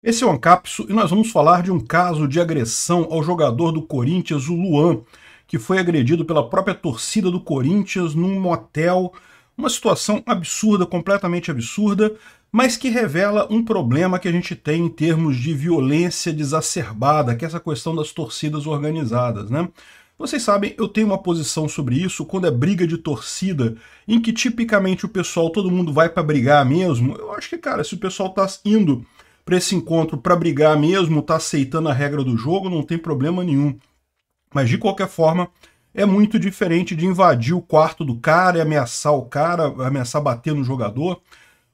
Esse é o Ancapso e nós vamos falar de um caso de agressão ao jogador do Corinthians, o Luan, que foi agredido pela própria torcida do Corinthians num motel. Uma situação absurda, completamente absurda, mas que revela um problema que a gente tem em termos de violência desacerbada, que é essa questão das torcidas organizadas, né? Vocês sabem, eu tenho uma posição sobre isso quando é briga de torcida, em que tipicamente o pessoal, todo mundo vai para brigar mesmo. Eu acho que, cara, se o pessoal tá indo para esse encontro para brigar mesmo, tá aceitando a regra do jogo, não tem problema nenhum. Mas de qualquer forma, é muito diferente de invadir o quarto do cara e ameaçar o cara, ameaçar bater no jogador.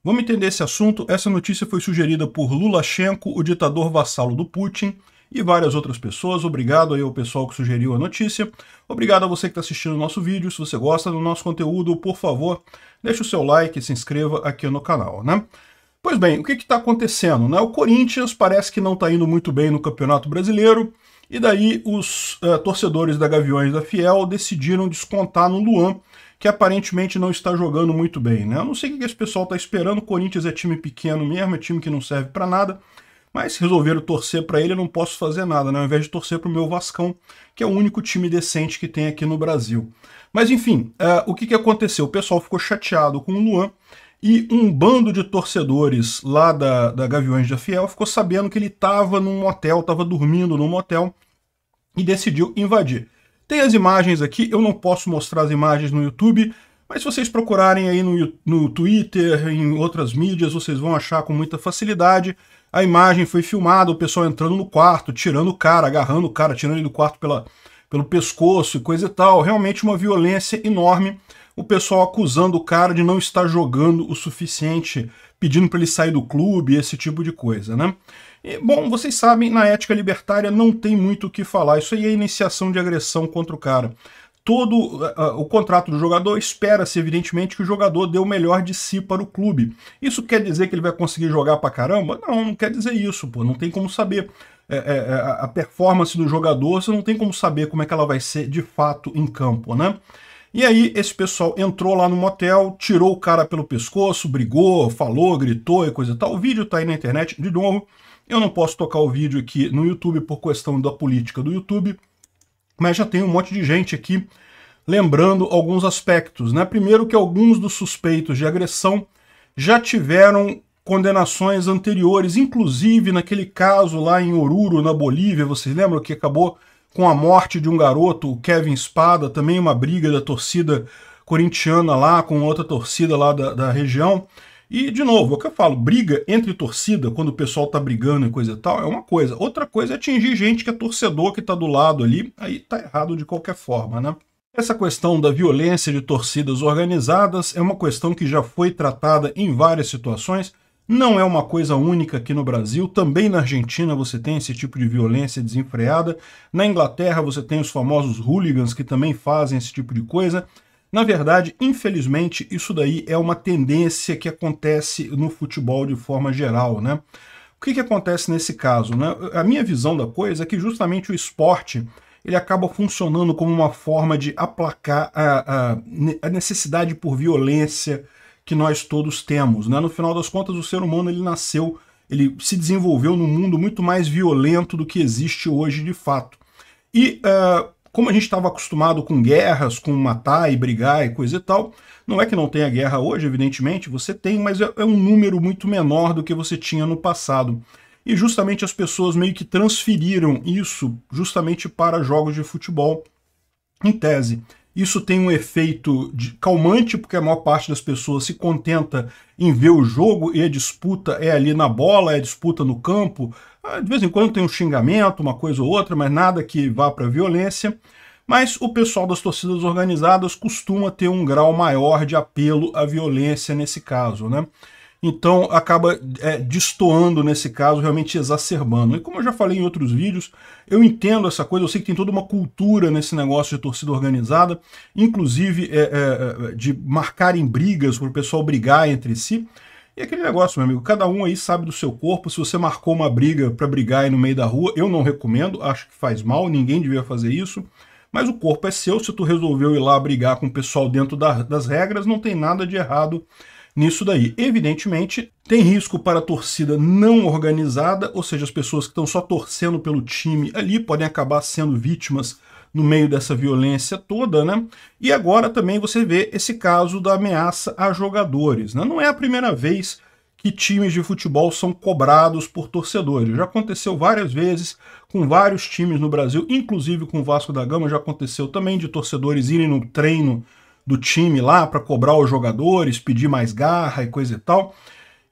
Vamos entender esse assunto. Essa notícia foi sugerida por Lulashenko, o ditador vassalo do Putin, e várias outras pessoas. Obrigado aí ao pessoal que sugeriu a notícia. Obrigado a você que está assistindo o nosso vídeo. Se você gosta do nosso conteúdo, por favor, deixe o seu like e se inscreva aqui no canal, né? Pois bem, o que está acontecendo? Né? O Corinthians parece que não está indo muito bem no Campeonato Brasileiro, e daí os uh, torcedores da Gaviões da Fiel decidiram descontar no Luan, que aparentemente não está jogando muito bem. Né? Eu não sei o que esse pessoal está esperando, o Corinthians é time pequeno mesmo, é time que não serve para nada, mas resolveram torcer para ele, eu não posso fazer nada, né? ao invés de torcer para o meu Vascão, que é o único time decente que tem aqui no Brasil. Mas enfim, uh, o que, que aconteceu? O pessoal ficou chateado com o Luan, e um bando de torcedores lá da, da Gaviões da Fiel ficou sabendo que ele estava num motel, estava dormindo num motel e decidiu invadir. Tem as imagens aqui, eu não posso mostrar as imagens no YouTube, mas se vocês procurarem aí no, no Twitter, em outras mídias, vocês vão achar com muita facilidade. A imagem foi filmada, o pessoal entrando no quarto, tirando o cara, agarrando o cara, tirando ele do quarto pela, pelo pescoço e coisa e tal. Realmente uma violência enorme o pessoal acusando o cara de não estar jogando o suficiente, pedindo para ele sair do clube, esse tipo de coisa, né? E, bom, vocês sabem, na ética libertária não tem muito o que falar. Isso aí é iniciação de agressão contra o cara todo uh, o contrato do jogador espera-se, evidentemente, que o jogador dê o melhor de si para o clube. Isso quer dizer que ele vai conseguir jogar para caramba? Não, não quer dizer isso, pô. Não tem como saber. É, é, é a performance do jogador, você não tem como saber como é que ela vai ser de fato em campo, né? E aí esse pessoal entrou lá no motel, tirou o cara pelo pescoço, brigou, falou, gritou e coisa e tal. O vídeo tá aí na internet de novo. Eu não posso tocar o vídeo aqui no YouTube por questão da política do YouTube, mas já tem um monte de gente aqui lembrando alguns aspectos. Né? Primeiro que alguns dos suspeitos de agressão já tiveram condenações anteriores, inclusive naquele caso lá em Oruro, na Bolívia, vocês lembram que acabou com a morte de um garoto, o Kevin Espada, também uma briga da torcida corintiana lá com outra torcida lá da, da região. E, de novo, é o que eu falo, briga entre torcida, quando o pessoal tá brigando e coisa e tal, é uma coisa. Outra coisa é atingir gente que é torcedor, que tá do lado ali, aí tá errado de qualquer forma, né? Essa questão da violência de torcidas organizadas é uma questão que já foi tratada em várias situações, não é uma coisa única aqui no Brasil, também na Argentina você tem esse tipo de violência desenfreada, na Inglaterra você tem os famosos hooligans que também fazem esse tipo de coisa. Na verdade, infelizmente, isso daí é uma tendência que acontece no futebol de forma geral, né? O que, que acontece nesse caso? Né? A minha visão da coisa é que justamente o esporte ele acaba funcionando como uma forma de aplacar a, a, a necessidade por violência, que nós todos temos. Né? No final das contas, o ser humano ele nasceu, ele se desenvolveu num mundo muito mais violento do que existe hoje de fato. E uh, como a gente estava acostumado com guerras, com matar e brigar e coisa e tal, não é que não tenha guerra hoje, evidentemente, você tem, mas é, é um número muito menor do que você tinha no passado. E justamente as pessoas meio que transferiram isso justamente para jogos de futebol. Em tese, isso tem um efeito calmante, porque a maior parte das pessoas se contenta em ver o jogo e a disputa é ali na bola, é disputa no campo. Ah, de vez em quando tem um xingamento, uma coisa ou outra, mas nada que vá para violência. Mas o pessoal das torcidas organizadas costuma ter um grau maior de apelo à violência nesse caso, né? Então acaba é, destoando nesse caso, realmente exacerbando. E como eu já falei em outros vídeos, eu entendo essa coisa, eu sei que tem toda uma cultura nesse negócio de torcida organizada, inclusive é, é, é de marcarem brigas para o pessoal brigar entre si. E aquele negócio, meu amigo, cada um aí sabe do seu corpo. Se você marcou uma briga para brigar aí no meio da rua, eu não recomendo, acho que faz mal, ninguém devia fazer isso. Mas o corpo é seu, se tu resolveu ir lá brigar com o pessoal dentro da, das regras, não tem nada de errado nisso daí. Evidentemente, tem risco para a torcida não organizada, ou seja, as pessoas que estão só torcendo pelo time ali podem acabar sendo vítimas no meio dessa violência toda, né? E agora também você vê esse caso da ameaça a jogadores, né? Não é a primeira vez que times de futebol são cobrados por torcedores. Já aconteceu várias vezes com vários times no Brasil, inclusive com o Vasco da Gama, já aconteceu também de torcedores irem no treino do time lá para cobrar os jogadores, pedir mais garra e coisa e tal.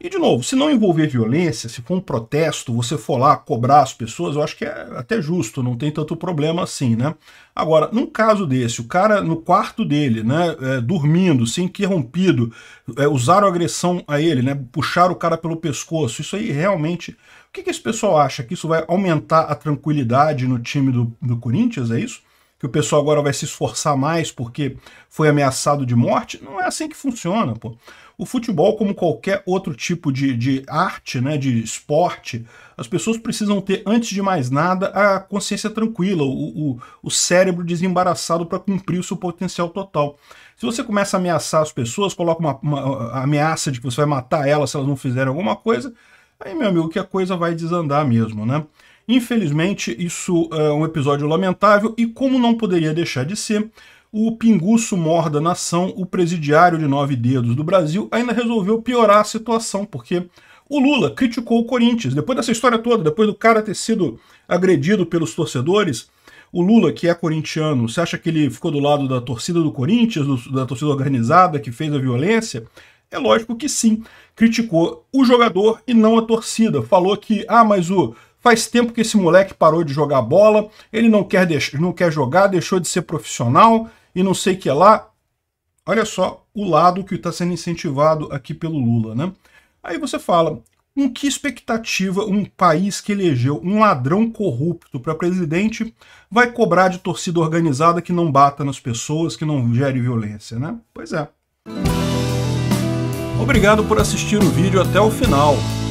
E, de novo, se não envolver violência, se for um protesto, você for lá cobrar as pessoas, eu acho que é até justo, não tem tanto problema assim, né? Agora, num caso desse, o cara no quarto dele, né, é, dormindo, ser interrompido, é, usaram agressão a ele, né, puxaram o cara pelo pescoço, isso aí realmente... O que, que esse pessoal acha? Que isso vai aumentar a tranquilidade no time do, do Corinthians, é isso? que o pessoal agora vai se esforçar mais porque foi ameaçado de morte. Não é assim que funciona, pô. O futebol, como qualquer outro tipo de, de arte, né, de esporte, as pessoas precisam ter, antes de mais nada, a consciência tranquila, o, o, o cérebro desembaraçado para cumprir o seu potencial total. Se você começa a ameaçar as pessoas, coloca uma, uma ameaça de que você vai matar elas se elas não fizerem alguma coisa, aí, meu amigo, que a coisa vai desandar mesmo, né? Infelizmente, isso eh, é um episódio lamentável e, como não poderia deixar de ser, o pinguço morda nação, o presidiário de nove dedos do Brasil, ainda resolveu piorar a situação, porque o Lula criticou o Corinthians. Depois dessa história toda, depois do cara ter sido agredido pelos torcedores, o Lula, que é corintiano, você acha que ele ficou do lado da torcida do Corinthians, da torcida organizada que fez a violência? É lógico que sim. Criticou o jogador e não a torcida. Falou que, ah, mas o Faz tempo que esse moleque parou de jogar bola, ele não quer, não quer jogar, deixou de ser profissional e não sei o que lá. Olha só o lado que está sendo incentivado aqui pelo Lula, né? Aí você fala, com que expectativa um país que elegeu um ladrão corrupto para presidente vai cobrar de torcida organizada que não bata nas pessoas, que não gere violência, né? Pois é. Obrigado por assistir o vídeo até o final.